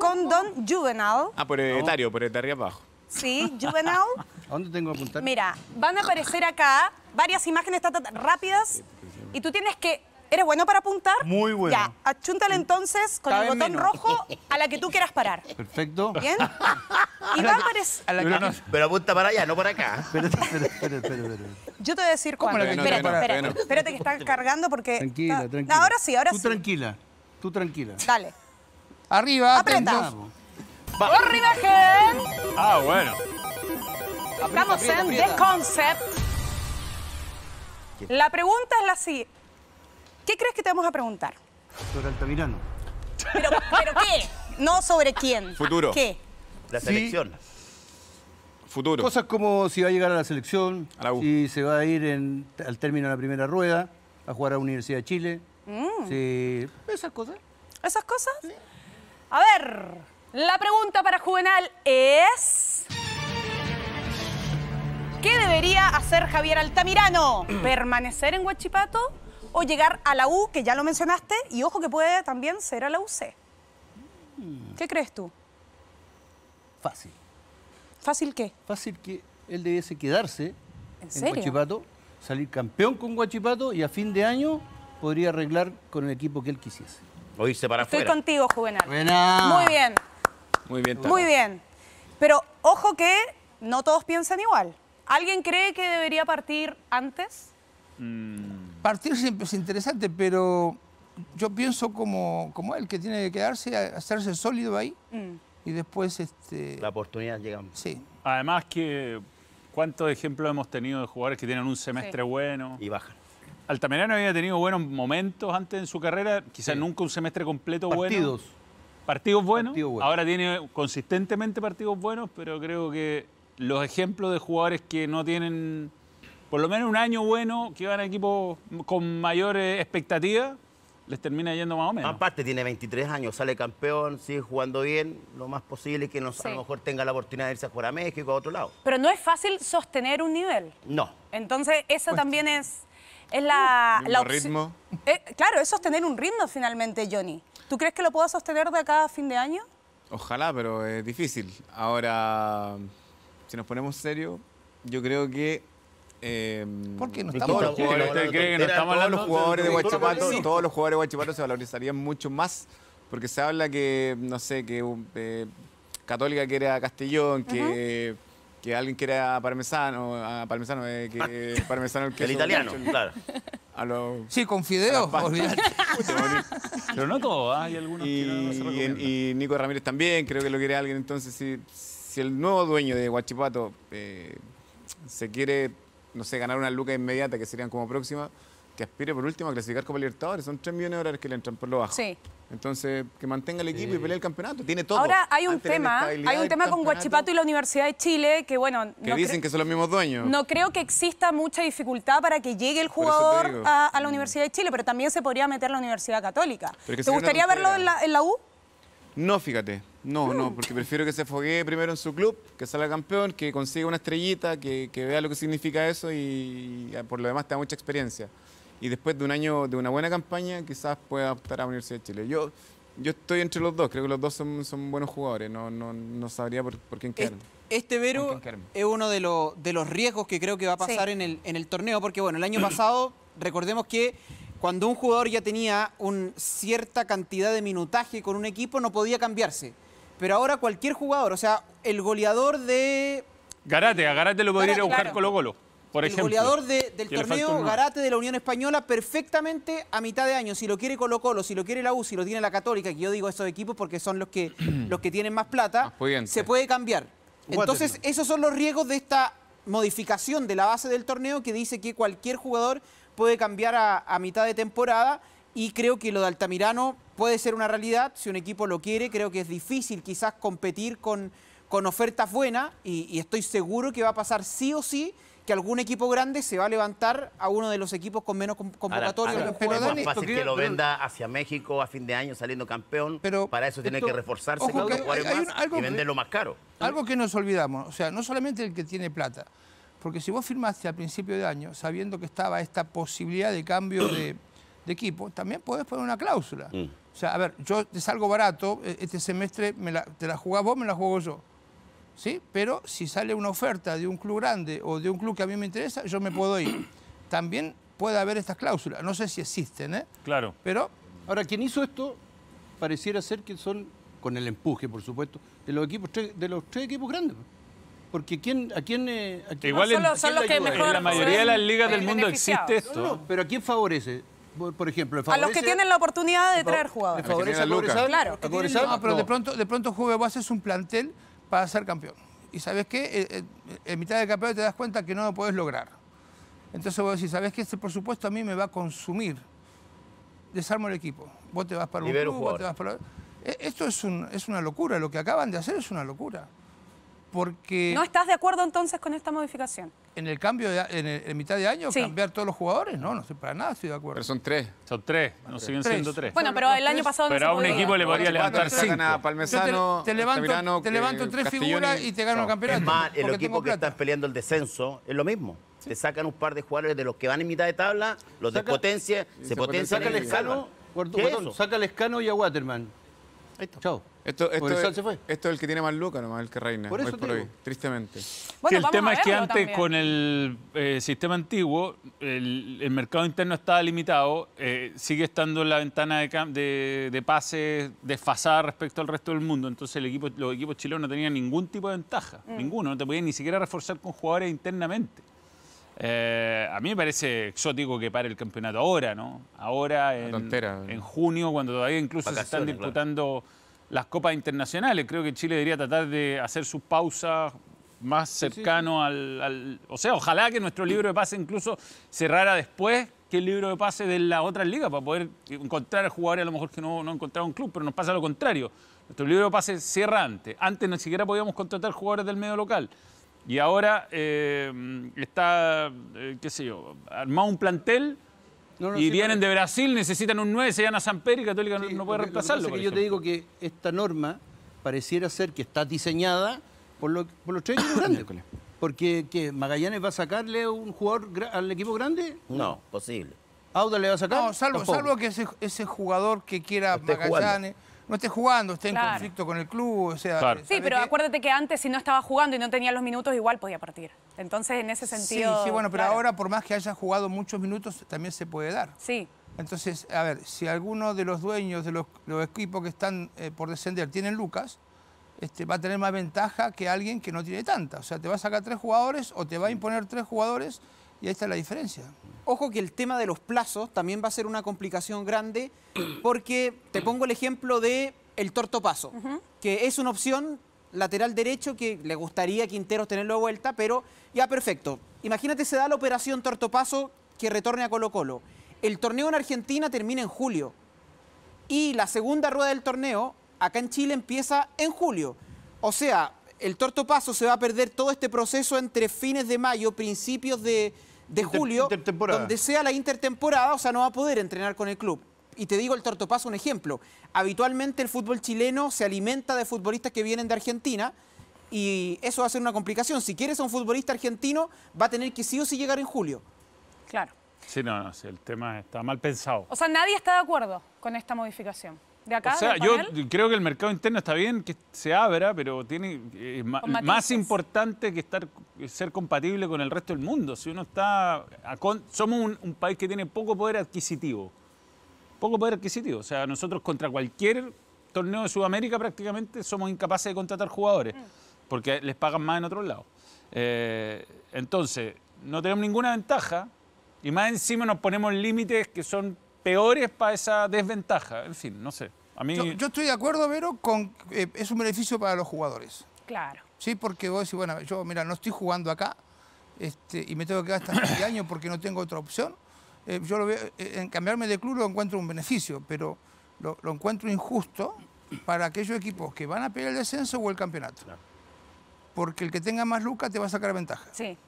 Condon Juvenal. Ah, por etario, por etario abajo. Sí, Juvenal. ¿A dónde tengo que apuntar? Mira, van a aparecer acá varias imágenes rápidas y tú tienes que... ¿Eres bueno para apuntar? Muy bueno. Ya, achúntale entonces con el botón rojo a la que tú quieras parar. Perfecto. ¿Bien? Y va a aparecer... Pero apunta para allá, no para acá. Espérate, espérate, espérate. Yo te voy a decir cómo. Espérate, espérate, espérate, espérate, que están cargando porque... Tranquila, tranquila. Ahora sí, ahora sí. Tú tranquila, tú tranquila. Dale. Arriba, ¡Arriba, gente! Ah, bueno. Estamos en The Concept. La pregunta es la siguiente. ¿Qué crees que te vamos a preguntar? Sobre Altamirano. ¿Pero, qué? No sobre quién. Futuro. ¿Qué? La selección. Futuro. Cosas como si va a llegar a la selección, y se va a ir al término de la primera rueda, a jugar a la Universidad de Chile. Mm. Sí. esas cosas. ¿Esas cosas? Sí. A ver, la pregunta para Juvenal es... ¿Qué debería hacer Javier Altamirano? ¿Permanecer en Huachipato o llegar a la U, que ya lo mencionaste, y ojo que puede también ser a la UC? Mm. ¿Qué crees tú? Fácil. ¿Fácil qué? Fácil que él debiese quedarse en, Huachipato, salir campeón con Huachipato y a fin de año podría arreglar con el equipo que él quisiese. O irse para Estoy contigo, Juvenal. Muy bien. Muy bien. Muy bien. Pero ojo que no todos piensan igual. ¿Alguien cree que debería partir antes? Mm. Partir siempre es interesante, pero yo pienso como, como él, que tiene que quedarse, hacerse sólido ahí mm. y después... Este... La oportunidad llega. Sí. Además que cuántos ejemplos hemos tenido de jugadores que tienen un semestre bueno... Y bajan. Altamirano había tenido buenos momentos antes en su carrera, quizás nunca un semestre completo bueno. Partidos. Buenos. Partidos buenos. Ahora tiene consistentemente partidos buenos, pero creo que los ejemplos de jugadores que no tienen por lo menos un año bueno, que van a equipos con mayores eh, expectativas, les termina yendo más o menos. Aparte, tiene 23 años, sale campeón, sigue jugando bien. Lo más posible es que a lo mejor tenga la oportunidad de irse a jugar a México, a otro lado. Pero no es fácil sostener un nivel. No. Entonces, eso también es es la, ritmo. Eh, claro, es sostener un ritmo finalmente, Johnny. ¿Tú crees que lo puedo sostener de acá a fin de año? Ojalá, pero es difícil. Ahora, si nos ponemos serio, yo creo que eh, ¿Por no estamos hablando de los jugadores de Guachipato? Todos los jugadores de Guachipato se valorizarían mucho más porque se habla que, no sé, que eh, Católica quiere a Castellón, que que alguien quiera parmesano, a parmesano, eh, que parmesano el, queso, el italiano, claro. A sí, con fideo, Pero no todo, ¿ah? hay algunos y, que no se y, y, Nico Ramírez también, creo que lo quiere alguien. Entonces, si, si el nuevo dueño de Huachipato eh, se quiere, no sé, ganar una luca inmediata, que serían como próxima, que aspire por último a clasificar como Libertadores. Son 3 millones de dólares que le entran por lo bajo. Sí. Entonces, que mantenga el equipo y pelee el campeonato. Tiene todo. Ahora hay un tema, hay un tema con Guachipato y la Universidad de Chile, que bueno... Que dicen que son los mismos dueños. No creo que exista mucha dificultad para que llegue el jugador a, la mm. Universidad de Chile, pero también se podría meter la Universidad Católica. ¿Te gustaría verlo en la, U? No, fíjate. No, no, mm. porque prefiero que se foguee primero en su club, que salga campeón, que consiga una estrellita, que, vea lo que significa eso y, y ah, por lo demás tenga mucha experiencia y después de un año de una buena campaña quizás pueda optar a la Universidad de Chile. Yo yo estoy entre los dos, creo que los dos son, buenos jugadores, no, no, no sabría por, quién quedarme. Este, este Vero es uno de, los de, los riesgos que creo que va a pasar en, el, en el torneo, porque bueno, el año pasado, recordemos que cuando un jugador ya tenía una cierta cantidad de minutaje con un equipo, no podía cambiarse. Pero ahora cualquier jugador, o sea, el goleador de... Garate, a Garate lo podría ir a buscar Colo-Colo el goleador del torneo, Garate de la Unión Española, perfectamente a mitad de año. Si lo quiere Colo Colo, si lo quiere la U, si lo tiene la Católica, que yo digo estos equipos porque son los que, los que tienen más plata, se puede cambiar. Entonces, esos son los riesgos de esta modificación de la base del torneo que dice que cualquier jugador puede cambiar a, mitad de temporada y creo que lo de Altamirano puede ser una realidad si un equipo lo quiere. Creo que es difícil quizás competir con, con ofertas buenas y estoy seguro que va a pasar sí o sí que algún equipo grande se va a levantar a uno de los equipos con menos convocatorios. Ahora, pero es fácil que lo venda hacia México a fin de año saliendo campeón. Pero para eso tiene que reforzarse ojo, que hay, más caro. Algo que nos olvidamos, o sea, no solamente el que tiene plata, porque si vos firmaste al principio de año sabiendo que estaba esta posibilidad de cambio de, equipo, también podés poner una cláusula. Mm. O sea, a ver, yo te salgo barato, e-, este semestre te la jugás vos, me la juego yo ¿sí? Pero si sale una oferta de un club grande o de un club que a mí me interesa, yo me puedo ir. También puede haber estas cláusulas. No sé si existen, ¿eh? Claro. Pero... Ahora, quien hizo esto pareciera ser que son, con el empuje, por supuesto, de los equipos de los tres equipos grandes. Porque ¿quién, a quién... Eh, en, la mayoría de las ligas del mundo existe esto. pero ¿a quién favorece? por ejemplo, a los que tienen la oportunidad de traer jugadores. Favorece a, Lucas. Claro. pero de pronto, de pronto juega, es un plantel para ser campeón. Y sabes qué, eh, eh, en mitad de campeón te das cuenta que no lo puedes lograr. Entonces vos decís, ¿sabes qué? Este supuesto a mí me va a consumir. Desarmo el equipo. Vos te vas para un vos te vas para... E, esto es, es una locura, lo que acaban de hacer es una locura. Porque... ¿No estás de acuerdo entonces con esta modificación? en el cambio, en, el, mitad de año, cambiar todos los jugadores. No, no sé, para nada estoy de acuerdo. Pero son tres. Son tres, no siguen siendo tres. Bueno, pero el año pasado Pero a un equipo le podría levantar cinco. Palmesano, te, levantan levanto, te levanto tres figuras y te ganan el campeonato. Es más, el equipo que están peleando el descenso es lo mismo. se Te sacan un par de jugadores de los que van en mitad de tabla, los de potencia se potencia Saca el escano, saca el escano y a Waterman. Chao. Esto, es, el que tiene más lucas nomás, el que reina. tristemente. el tema es que antes con el eh, sistema antiguo, el, mercado interno estaba limitado, eh, sigue estando la ventana de, de, pases desfasada respecto al resto del mundo, entonces el equipo, los equipos chilenos no tenían ningún tipo de ventaja, mm. ninguno, no te podían ni siquiera reforzar con jugadores internamente. Eh, a mí me parece exótico que pare el campeonato ahora, ¿no? Ahora, en, junio, cuando todavía incluso se están disputando las copas internacionales. Creo que Chile debería tratar de hacer sus pausas más cercano Al, O sea, ojalá que nuestro libro de pase incluso cerrara después que el libro de pase de la otra liga, para poder encontrar jugadores a lo mejor que no, no encontrado un club, pero nos pasa lo contrario. Nuestro libro de pase cierra antes. Antes ni siquiera podíamos contratar jugadores del medio local. Y ahora eh, está, eh, qué sé yo, armado un plantel y vienen de Brasil, necesitan un 9, se llama San Pedro y Católica no, puede reemplazarlo. que yo te digo que esta norma pareciera ser que está diseñada por, los tres grandes. Porque Magallanes va a sacarle un jugador al equipo grande? No, posible. ¿Auda le va a sacar? No, salvo, salvo que ese, jugador que quiera Magallanes no esté jugando, esté en conflicto con el club. O sea, Sí, pero acuérdate que antes si no estaba jugando y no tenía los minutos, igual podía partir. Entonces, en ese sentido... Sí, sí bueno, pero ahora por más que haya jugado muchos minutos, también se puede dar. Sí. Entonces, a ver, si alguno de los dueños de los, equipos que están eh, por descender tienen Lucas, este, va a tener más ventaja que alguien que no tiene tanta. O sea, te va a sacar tres jugadores o te va a imponer tres jugadores y ahí está la diferencia. Ojo que el tema de los plazos también va a ser una complicación grande porque te pongo el ejemplo de el tortopaso, que es una opción lateral derecho que le gustaría a Quinteros tenerlo de vuelta, pero ya perfecto. Imagínate se da la operación tortopaso que retorne a Colo Colo. El torneo en Argentina termina en julio y la segunda rueda del torneo acá en Chile empieza en julio. O sea, el tortopaso se va a perder todo este proceso entre fines de mayo, principios de, de julio, donde sea la intertemporada, o sea, no va a poder entrenar con el club. Y te digo el tortopaso un ejemplo. Habitualmente el fútbol chileno se alimenta de futbolistas que vienen de Argentina y eso va a ser una complicación. Si quieres a un futbolista argentino, va a tener que sí o sí llegar en julio. Claro. Sí, no, no, el tema está mal pensado. O sea, nadie está de acuerdo con esta modificación. O sea, yo creo que el mercado interno está bien que se abra, pero tiene más importante que estar ser compatible con el resto del mundo. Si uno está somos un, país que tiene poco poder adquisitivo, poco poder adquisitivo. O sea, nosotros contra cualquier torneo de Sudamérica prácticamente somos incapaces de contratar jugadores mm. porque les pagan más en otros lados. Eh, entonces, no tenemos ninguna ventaja y más encima nos ponemos límites que son peores para esa desventaja. En fin, no sé yo, estoy de acuerdo, Vero, con eh, es un beneficio para los jugadores. Claro. Sí, porque vos decís, bueno, yo, mira, no estoy jugando acá este, y me tengo que gastar hasta año porque no tengo otra opción. Eh, yo lo veo, eh, en cambiarme de club lo encuentro un beneficio, pero lo, encuentro injusto para aquellos equipos que van a pelear el descenso o el campeonato. Porque el que tenga más lucas te va a sacar ventaja. Sí.